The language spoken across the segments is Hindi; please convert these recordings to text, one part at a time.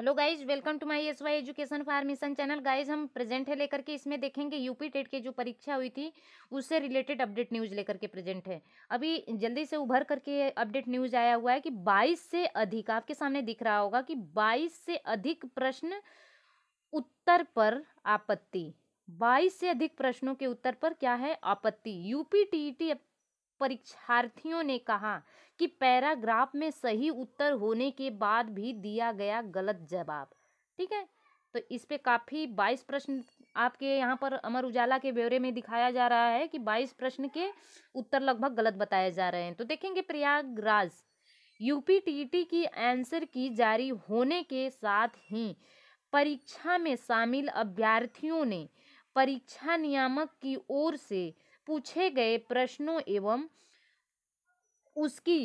hello guys welcome to my S Y education formation channel guys हम प्रेजेंट है लेकर के इसमें देखेंगे यूपी टेट के जो परीक्षा हुई थी उससे रिलेटेड अपडेट न्यूज़ लेकर के प्रेजेंट है अभी जल्दी से उभर करके अपडेट न्यूज़ आया हुआ है कि 22 से अधिक आपके सामने दिख रहा होगा कि 22 से अधिक प्रश्न उत्तर पर आपत्ति बाईस से अधिक प्रश्नों के उत्तर पर क्या है आपत्ति यूपी टी परीक्षार्थियों ने कहा कि पैराग्राफ में सही उत्तर होने के बाद भी दिया गया गलत जवाब ठीक है तो इस पे काफ़ी बाईस प्रश्न आपके यहाँ पर अमर उजाला के ब्यौरे में दिखाया जा रहा है कि बाईस प्रश्न के उत्तर लगभग गलत बताए जा रहे हैं तो देखेंगे प्रयागराज यूपी टीटी की आंसर की जारी होने के साथ ही परीक्षा में शामिल अभ्यर्थियों ने परीक्षा नियामक की ओर से पूछे गए प्रश्नों एवं उसकी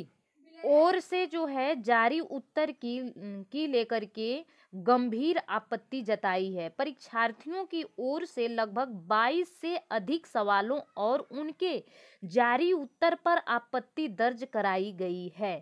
ओर से जो है जारी उत्तर की की लेकर के गंभीर आपत्ति जताई है परीक्षार्थियों की ओर से लगभग 22 से अधिक सवालों और उनके जारी उत्तर पर आपत्ति दर्ज कराई गई है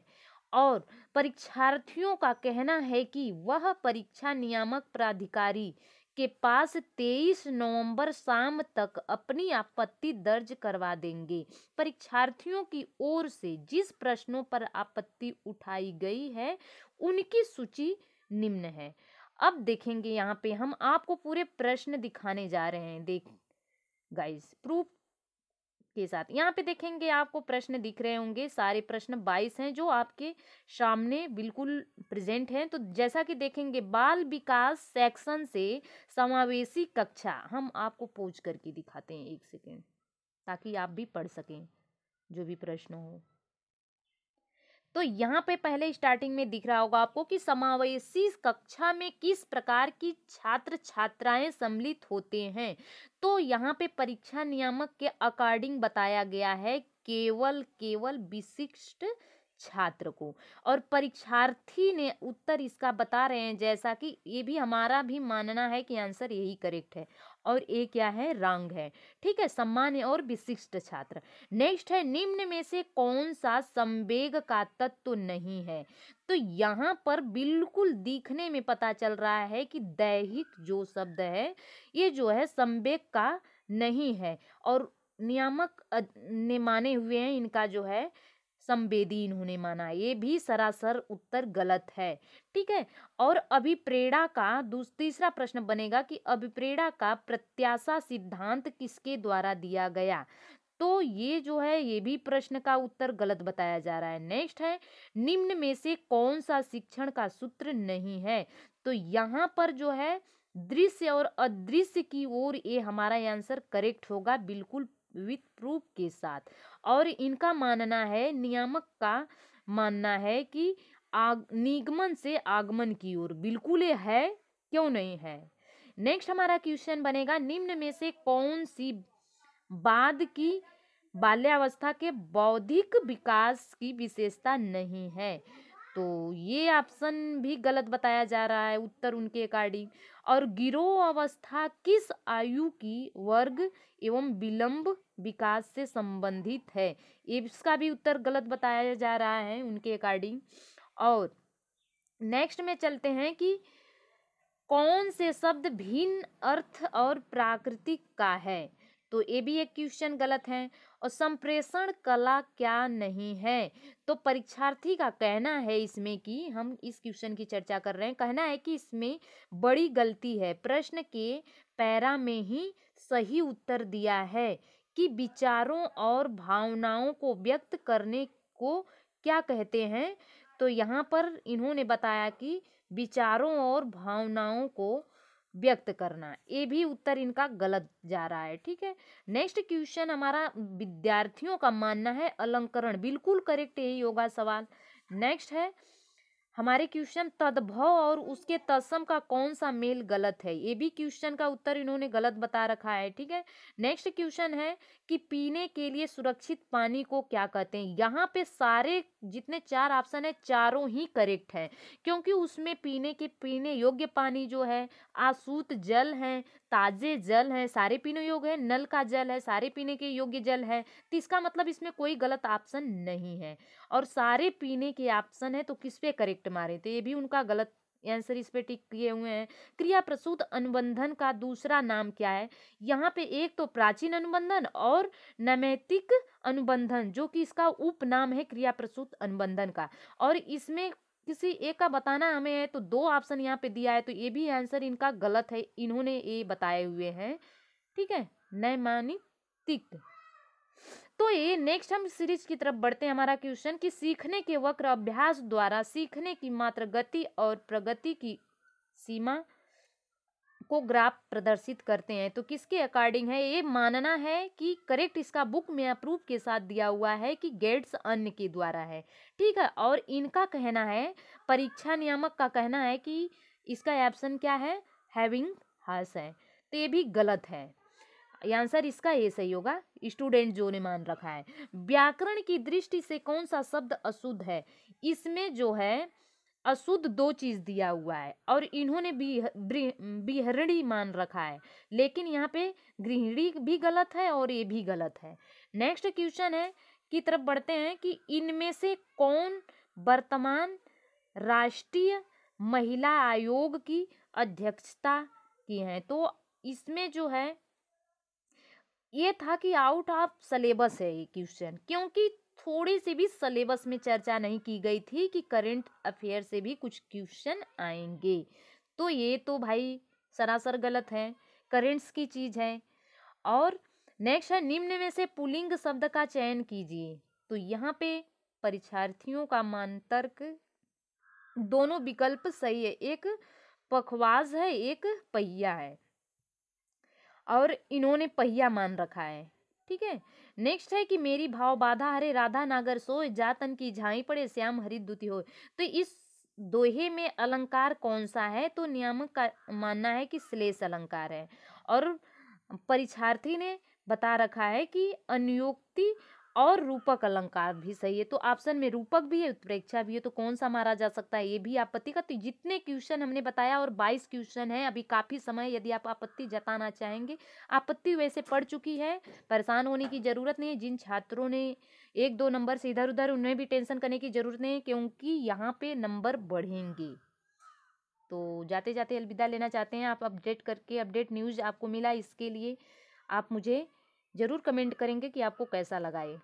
और परीक्षार्थियों का कहना है कि वह परीक्षा नियामक प्राधिकारी के पास तेईस नवंबर शाम तक अपनी आपत्ति दर्ज करवा देंगे परीक्षार्थियों की ओर से जिस प्रश्नों पर आपत्ति उठाई गई है उनकी सूची निम्न है अब देखेंगे यहाँ पे हम आपको पूरे प्रश्न दिखाने जा रहे हैं देख गाइस प्रूफ के साथ यहाँ पे देखेंगे आपको प्रश्न दिख रहे होंगे सारे प्रश्न बाईस हैं जो आपके सामने बिल्कुल प्रेजेंट हैं तो जैसा कि देखेंगे बाल विकास सेक्शन से समावेशी कक्षा हम आपको पूछ करके दिखाते हैं एक सेकेंड ताकि आप भी पढ़ सकें जो भी प्रश्न हो तो यहाँ पे पहले स्टार्टिंग में दिख रहा होगा आपको कि समावेशी कक्षा में किस प्रकार की छात्र छात्राएं सम्मिलित होते हैं तो यहाँ पे परीक्षा नियामक के अकॉर्डिंग बताया गया है केवल केवल विशिष्ट छात्र को और परीक्षार्थी ने उत्तर इसका बता रहे हैं जैसा कि ये भी हमारा भी मानना है कि आंसर यही करेक्ट है और ए क्या है रंग है ठीक है सम्मान्य और विशिष्ट छात्र नेक्स्ट है निम्न में से कौन सा संवेग का तत्व तो नहीं है तो यहाँ पर बिल्कुल दिखने में पता चल रहा है कि दैहिक जो शब्द है ये जो है संवेग का नहीं है और नियामक ने माने हुए हैं इनका जो है संवेदी इन्होंने माना ये भी सरासर उत्तर गलत है ठीक है और अभिप्रेरणा का तीसरा प्रश्न बनेगा कि अभिप्रेरणा का प्रत्याशा सिद्धांत किसके द्वारा दिया गया तो ये जो है ये भी प्रश्न का उत्तर गलत बताया जा रहा है नेक्स्ट है निम्न में से कौन सा शिक्षण का सूत्र नहीं है तो यहाँ पर जो है दृश्य और अदृश्य की ओर ये हमारा आंसर करेक्ट होगा बिल्कुल विथ प्रूफ के साथ और इनका मानना है नियामक का मानना है कि आग निगमन से आगमन की ओर बिल्कुल है क्यों नहीं है नेक्स्ट हमारा क्वेश्चन बनेगा निम्न में से कौन सी बाद की बाल्यावस्था के बौद्धिक विकास की विशेषता नहीं है तो ये ऑप्शन भी गलत बताया जा रहा है उत्तर उनके अकॉर्डिंग और गिरोह अवस्था किस आयु की वर्ग एवं विलंब विकास से संबंधित है इसका भी उत्तर गलत बताया जा रहा है उनके अकॉर्डिंग और नेक्स्ट में चलते हैं कि कौन से शब्द भिन्न अर्थ और प्राकृतिक का है तो ये भी एक क्वेश्चन गलत है और संप्रेषण कला क्या नहीं है तो परीक्षार्थी का कहना है इसमें कि हम इस क्वेश्चन की चर्चा कर रहे हैं कहना है कि इसमें बड़ी गलती है प्रश्न के पैरा में ही सही उत्तर दिया है कि विचारों और भावनाओं को व्यक्त करने को क्या कहते हैं तो यहाँ पर इन्होंने बताया कि विचारों और भावनाओं को व्यक्त करना ये भी उत्तर इनका गलत जा रहा है ठीक है नेक्स्ट क्वेश्चन हमारा विद्यार्थियों का मानना है अलंकरण बिल्कुल करेक्ट यही होगा सवाल नेक्स्ट है हमारे क्वेश्चन तद्भव और उसके तत्सम का कौन सा मेल गलत है ये भी क्वेश्चन का उत्तर इन्होंने गलत बता रखा है ठीक है नेक्स्ट क्वेश्चन है कि पीने के लिए सुरक्षित पानी को क्या कहते हैं यहाँ पे सारे जितने चार ऑप्शन है चारों ही करेक्ट है क्योंकि उसमें पीने के पीने योग्य पानी जो है आसूत जल है ताजे जल है सारे पीने योग्य है नल का जल है सारे पीने के योग्य जल है तो इसका मतलब इसमें कोई गलत ऑप्शन नहीं है और सारे पीने के ऑप्शन है तो किस पे करेक्ट मारे तो ये भी उनका गलत आंसर इस पे टिक किए हुए हैं क्रिया प्रसूत अनुबंधन का दूसरा नाम क्या है यहाँ पे एक तो प्राचीन अनुबंधन और नैमितिक अनुबंधन जो कि इसका उपनाम है क्रिया प्रसूत अनुबंधन का और इसमें किसी एक का बताना हमें है तो दो ऑप्शन यहाँ पे दिया है तो ये भी आंसर इनका गलत है इन्होंने ये बताए हुए हैं ठीक है नैमानितिक तो ये नेक्स्ट हम सीरीज की तरफ बढ़ते हैं हमारा क्वेश्चन कि सीखने के वक्र अभ्यास द्वारा सीखने की मात्र गति और प्रगति की सीमा को ग्राफ प्रदर्शित करते हैं तो किसके अकॉर्डिंग है ये मानना है कि करेक्ट इसका बुक में अप्रूव के साथ दिया हुआ है कि गेट्स अन्य के द्वारा है ठीक है और इनका कहना है परीक्षा नियामक का कहना है कि इसका ऑप्शन क्या है हैविंग हास है तो ये भी गलत है आंसर इसका ये सही होगा स्टूडेंट जो ने मान रखा है व्याकरण की दृष्टि से कौन सा शब्द अशुद्ध है इसमें जो है अशुद्ध दो चीज दिया हुआ है और इन्होंने बिहरणी मान रखा है लेकिन यहाँ पे गृहिणी भी गलत है और ये भी गलत है नेक्स्ट क्वेश्चन है की तरफ बढ़ते हैं कि इनमें से कौन वर्तमान राष्ट्रीय महिला आयोग की अध्यक्षता की है तो इसमें जो है ये था कि आउट ऑफ सलेबस है ये क्वेश्चन क्योंकि थोड़ी सी भी सलेबस में चर्चा नहीं की गई थी कि करंट अफेयर से भी कुछ क्वेश्चन आएंगे तो ये तो भाई सरासर गलत है करेंट्स की चीज़ है और नेक्स्ट है निम्न में से पुलिंग शब्द का चयन कीजिए तो यहाँ पे परीक्षार्थियों का मान तर्क दोनों विकल्प सही है एक पखवाज है एक पहिया है और इन्होंने पहिया मान रखा है ठीक है नेक्स्ट है कि मेरी भाव बाधा हरे राधा नागर सोए जातन की झाई पड़े श्याम हरि दुति हो तो इस दोहे में अलंकार कौन सा है तो नियामक का मानना है कि श्लेष अलंकार है और परीक्षार्थी ने बता रखा है कि अनुयोक्ति और रूपक अलंकार भी सही है तो ऑप्शन में रूपक भी है उत्प्रेक्षा भी है तो कौन सा मारा जा सकता है ये भी आपत्ति का तो जितने क्वेश्चन हमने बताया और 22 क्वेश्चन है अभी काफ़ी समय यदि आप आपत्ति जताना चाहेंगे आपत्ति वैसे पड़ चुकी है परेशान होने की ज़रूरत नहीं है जिन छात्रों ने एक दो नंबर से इधर उधर उन्हें भी टेंशन करने की ज़रूरत नहीं क्योंकि यहाँ पर नंबर बढ़ेंगे तो जाते जाते अलविदा लेना चाहते हैं आप अपडेट करके अपडेट न्यूज़ आपको मिला इसके लिए आप मुझे ज़रूर कमेंट करेंगे कि आपको कैसा लगा ये